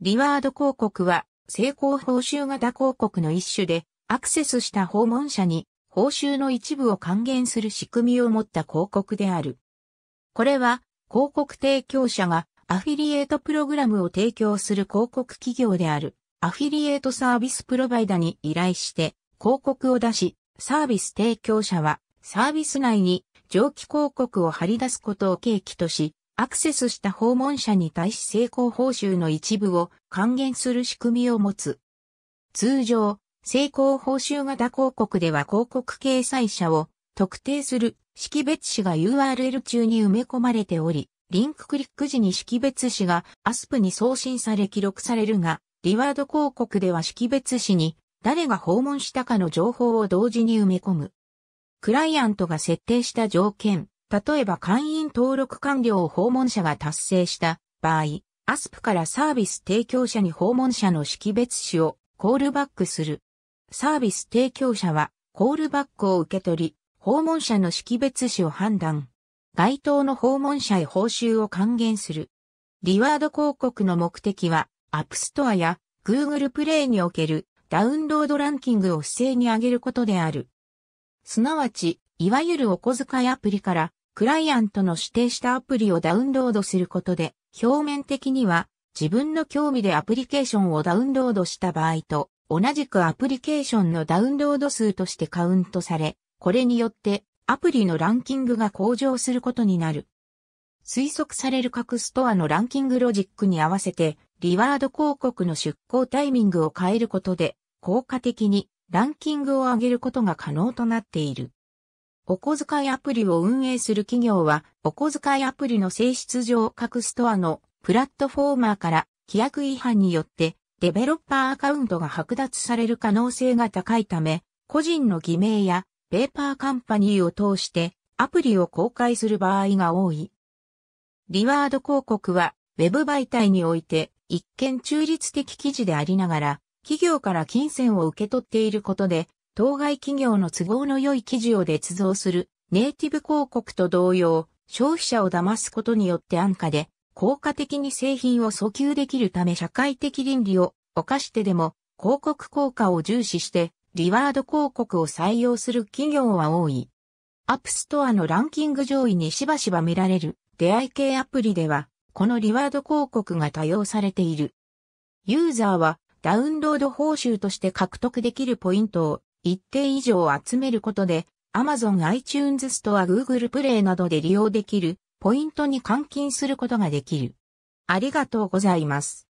リワード広告は、成功報酬型広告の一種で、アクセスした訪問者に報酬の一部を還元する仕組みを持った広告である。これは、広告提供者がアフィリエイトプログラムを提供する広告企業である、アフィリエイトサービスプロバイダに依頼して、広告を出し、サービス提供者は、サービス内に上記広告を貼り出すことを契機とし、アクセスした訪問者に対し成功報酬の一部を還元する仕組みを持つ。通常、成功報酬型広告では広告掲載者を特定する識別紙が URL 中に埋め込まれており、リンククリック時に識別紙が ASP に送信され記録されるが、リワード広告では識別紙に誰が訪問したかの情報を同時に埋め込む。クライアントが設定した条件、例えば会員登録完了を訪問者が達成した場合、アスプからサービス提供者に訪問者の識別紙をコールバックする。サービス提供者はコールバックを受け取り、訪問者の識別紙を判断。該当の訪問者へ報酬を還元する。リワード広告の目的は、アップストアや Google プレイにおけるダウンロードランキングを不正に上げることである。すなわち、いわゆるお小遣いアプリからクライアントの指定したアプリをダウンロードすることで、表面的には自分の興味でアプリケーションをダウンロードした場合と、同じくアプリケーションのダウンロード数としてカウントされ、これによってアプリのランキングが向上することになる。推測される各ストアのランキングロジックに合わせて、リワード広告の出稿タイミングを変えることで、効果的にランキングを上げることが可能となっている。お小遣いアプリを運営する企業は、お小遣いアプリの性質上各ストアのプラットフォーマーから規約違反によってデベロッパーアカウントが剥奪される可能性が高いため、個人の偽名やペーパーカンパニーを通してアプリを公開する場合が多い。リワード広告は Web 媒体において一見中立的記事でありながら、企業から金銭を受け取っていることで当該企業の都合の良い記事を捏造するネイティブ広告と同様、消費者を騙すことによって安価で効果的に製品を訴求できるため社会的倫理を犯してでも広告効果を重視してリワード広告を採用する企業は多い。アップストアのランキング上位にしばしば見られる出会い系アプリではこのリワード広告が多用されている。ユーザーはダウンロード報酬として獲得できるポイントを一定以上集めることで、Amazon iTunes ストア Google プレイなどで利用できるポイントに換金することができる。ありがとうございます。